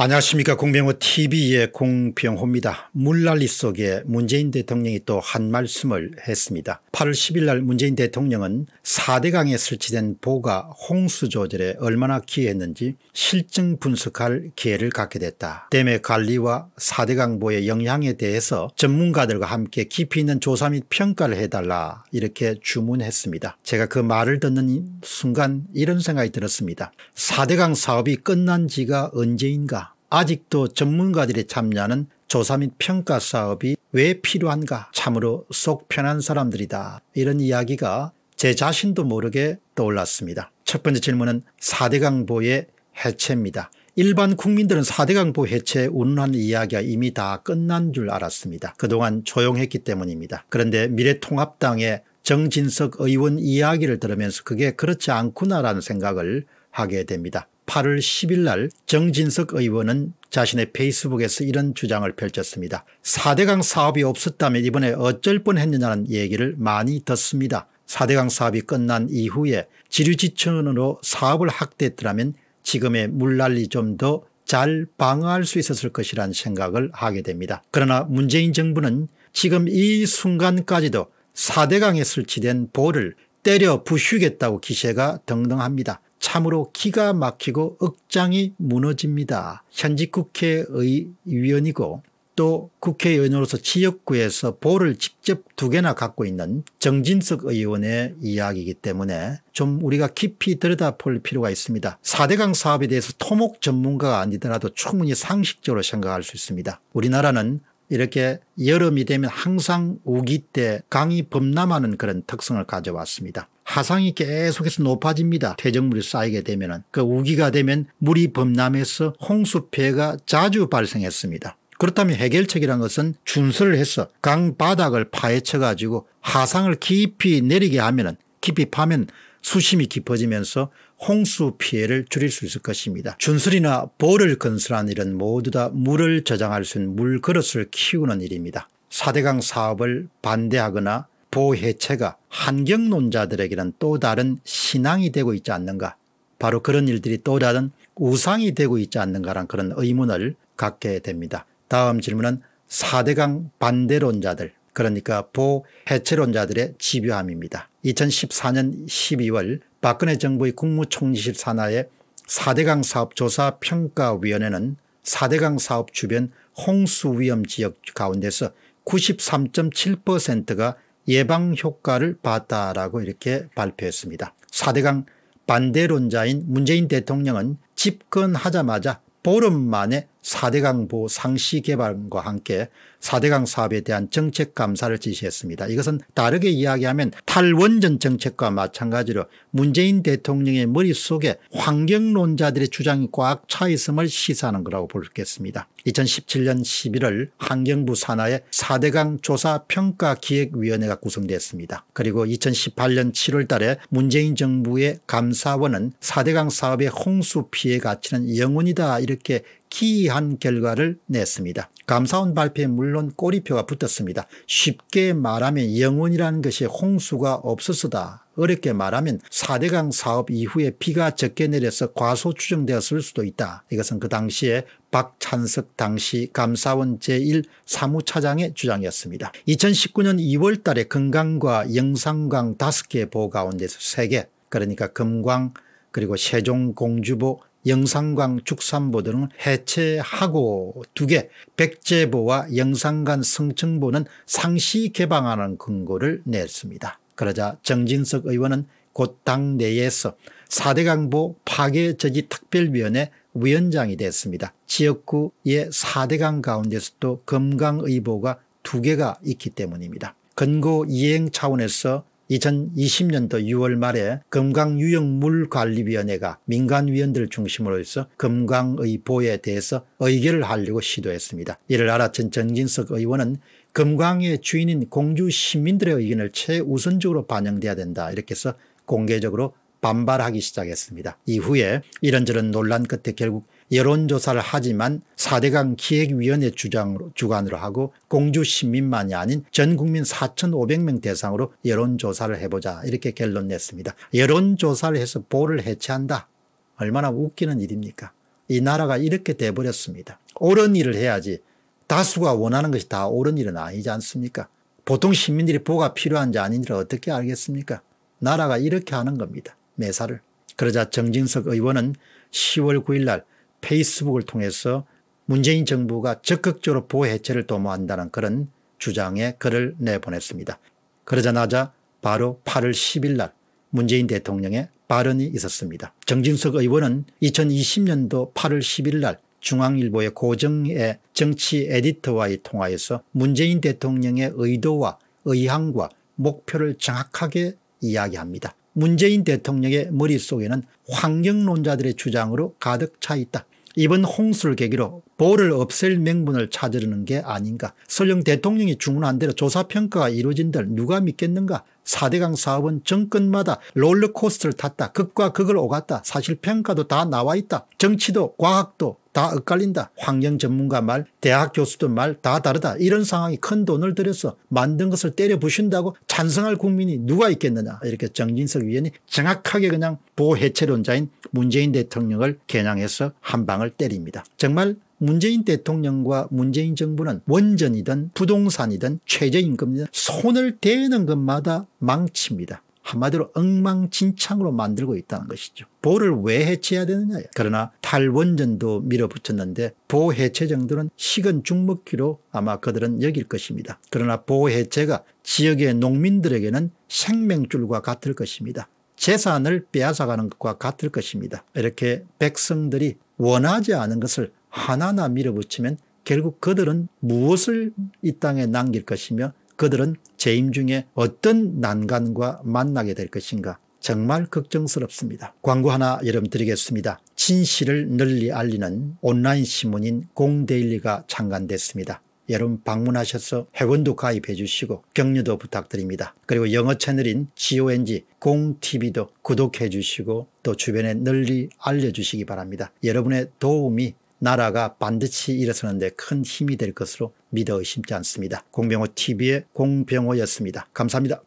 안녕하십니까 공병호 tv의 공병호입니다. 물난리 속에 문재인 대통령이 또 한 말씀을 했습니다. 8월 10일 날 문재인 대통령은 4대강에 설치된 보가 홍수 조절에 얼마나 기여했는지 실증 분석할 기회를 갖게 됐다. 댐의 관리와 4대강 보의 영향에 대해서 전문가들과 함께 깊이 있는 조사 및 평가를 해달라 이렇게 주문했습니다. 제가 그 말을 듣는 순간 이런 생각이 들었습니다. 4대강 사업이 끝난 지가 언제인가 아직도 전문가들이 참여하는 조사 및 평가 사업이 왜 필요한가 참으로 속 편한 사람들이다 이런 이야기가 제 자신도 모르게 떠올랐습니다. 첫 번째 질문은 4대강 보의 해체입니다. 일반 국민들은 4대강 보 해체에 운운한 이야기가 이미 다 끝난 줄 알았습니다. 그동안 조용했기 때문입니다. 그런데 미래통합당의 정진석 의원 이야기를 들으면서 그게 그렇지 않구나라는 생각을 하게 됩니다. 8월 10일 날 정진석 의원은 자신의 페이스북에서 이런 주장을 펼쳤습니다. 4대강 사업이 없었다면 이번에 어쩔 뻔했느냐는 얘기를 많이 듣습니다. 4대강 사업이 끝난 이후에 지류지천으로 사업을 확대했더라면 지금의 물난리 좀 더 잘 방어할 수 있었을 것이란 생각을 하게 됩니다. 그러나 문재인 정부는 지금 이 순간까지도 4대강에 설치된 볼을 때려 부수겠다고 기세가 등등합니다. 참으로 기가 막히고 억장이 무너집니다. 현직 국회의원이고 또 국회의원으로서 지역구에서 볼을 직접 두 개나 갖고 있는 정진석 의원의 이야기이기 때문에 좀 우리가 깊이 들여다볼 필요가 있습니다. 4대강 사업에 대해서 토목 전문가가 아니더라도 충분히 상식적으로 생각할 수 있습니다. 우리나라는 이렇게 여름이 되면 항상 우기 때 강이 범람하는 그런 특성을 가져왔습니다. 하상이 계속해서 높아집니다. 퇴적물이 쌓이게 되면 그 우기가 되면 물이 범람해서 홍수 피해가 자주 발생했습니다. 그렇다면 해결책이란 것은 준설을 해서 강 바닥을 파헤쳐 가지고 하상을 깊이 내리게 하면 깊이 파면 수심이 깊어지면서 홍수 피해를 줄일 수 있을 것입니다. 준설이나 보를 건설한 일은 모두 다 물을 저장할 수 있는 물그릇을 키우는 일입니다. 사대강 사업을 반대하거나 보혜체가 환경론자들에게는 또 다른 신앙이 되고 있지 않는가 바로 그런 일들이 또 다른 우상이 되고 있지 않는가라는 그런 의문을 갖게 됩니다. 다음 질문은 4대강 반대론자들 그러니까 보해체론자들의 집요함입니다. 2014년 12월 박근혜 정부의 국무총리실 산하의 4대강 사업 조사 평가위원회는 4대강 사업 주변 홍수 위험 지역 가운데서 93.7%가 예방 효과를 봤다라고 이렇게 발표했습니다. 4대강 반대론자인 문재인 대통령은 집권하자마자 보름 만에 4대강 보 상시 개발과 함께 4대강 사업에 대한 정책 감사를 지시했습니다. 이것은 다르게 이야기하면 탈원전 정책과 마찬가지로 문재인 대통령의 머릿속에 환경론자들의 주장이 꽉차 있음을 시사하는 거라고 볼 수 있겠습니다. 2017년 11월 환경부 산하의 4대강 조사평가기획위원회가 구성됐습니다. 그리고 2018년 7월 달에 문재인 정부의 감사원은 4대강 사업의 홍수 피해 가치는 영원이다 이렇게 기이한 결과를 냈습니다. 감사원 발표에 물론 꼬리표가 붙었습니다. 쉽게 말하면 영원이라는 것이 홍수가 없었으다. 어렵게 말하면 4대강 사업 이후에 비가 적게 내려서 과소 추정되었을 수도 있다. 이것은 그 당시에 박찬석 당시 감사원 제1 사무차장의 주장이었습니다. 2019년 2월 달에 금강과 영산강 5개 보 가운데서 3개 그러니까 금광 그리고 세종공주보 영산강 축산보 등을 해체하고 두 개 백제보와 영산강 성층보는 상시 개방하는 근거를 냈습니다. 그러자 정진석 의원은 곧 당내에서 4대강보 파괴저지 특별위원회 위원장이 됐습니다. 지역구의 4대강 가운데서도 금강의보가 두 개가 있기 때문입니다. 근거 이행 차원에서 2020년도 6월 말에 금강유역물관리위원회가 민간위원들 중심으로 해서 금강의 보에 대해서 의결을 하려고 시도했습니다. 이를 알아챈 정진석 의원은 금강의 주인인 공주 시민들의 의견을 최우선적으로 반영돼야 된다 이렇게 해서 공개적으로 반발하기 시작했습니다. 이후에 이런저런 논란 끝에 결국 여론조사를 하지만 4대강 기획위원회 주장으로, 주관으로 하고 공주 시민만이 아닌 전 국민 4,500명 대상으로 여론조사를 해보자 이렇게 결론 냈습니다. 여론조사를 해서 보를 해체한다. 얼마나 웃기는 일입니까? 이 나라가 이렇게 돼버렸습니다. 옳은 일을 해야지 다수가 원하는 것이 다 옳은 일은 아니지 않습니까? 보통 시민들이 보가 필요한지 아닌지를 어떻게 알겠습니까? 나라가 이렇게 하는 겁니다. 매사를. 그러자 정진석 의원은 10월 9일 날 페이스북을 통해서 문재인 정부가 적극적으로 보해체를 호 도모한다는 그런 주장의 글을 내보냈습니다. 그러자마자 바로 8월 10일 날 문재인 대통령의 발언이 있었습니다. 정진석 의원은 2020년도 8월 10일 날 중앙일보의 고정의 정치 에디터와의 통화에서 문재인 대통령의 의도와 의향과 목표를 정확하게 이야기합니다. 문재인 대통령의 머릿속에는 환경론자들의 주장으로 가득 차 있다. 이번 홍수를 계기로 보를 없앨 명분을 찾으려는 게 아닌가. 설령 대통령이 주문한 대로 조사평가가 이루어진들 누가 믿겠는가. 4대강 사업은 정권마다 롤러코스터를 탔다. 극과 극을 오갔다. 사실 평가도 다 나와 있다. 정치도 과학도 다 엇갈린다. 환경 전문가 말, 대학 교수들 말 다 다르다. 이런 상황이 큰 돈을 들여서 만든 것을 때려 부신다고 찬성할 국민이 누가 있겠느냐. 이렇게 정진석 위원이 정확하게 그냥 보해체론자인 문재인 대통령을 겨냥해서 한 방을 때립니다. 정말 문재인 대통령과 문재인 정부는 원전이든 부동산이든 최저임금이든 손을 대는 것마다 망칩니다. 한마디로 엉망진창으로 만들고 있다는 것이죠. 보를 왜 해체해야 되느냐. 그러나 탈원전도 밀어붙였는데 보 해체 정도는 식은 죽먹기로 아마 그들은 여길 것입니다. 그러나 보 해체가 지역의 농민들에게는 생명줄과 같을 것입니다. 재산을 빼앗아가는 것과 같을 것입니다. 이렇게 백성들이 원하지 않은 것을 하나하나 밀어붙이면 결국 그들은 무엇을 이 땅에 남길 것이며 그들은 재임 중에 어떤 난관과 만나게 될 것인가 정말 걱정스럽습니다. 광고 하나 여러분 드리겠습니다. 진실을 널리 알리는 온라인 신문인 공데일리가 창간됐습니다. 여러분 방문하셔서 회원도 가입해 주시고 격려도 부탁드립니다. 그리고 영어 채널인 GONG 공TV도 구독해 주시고 또 주변에 널리 알려주시기 바랍니다. 여러분의 도움이 나라가 반드시 일어서는 데 큰 힘이 될 것으로 믿어 의심지 않습니다. 공병호 TV의 공병호였습니다. 감사합니다.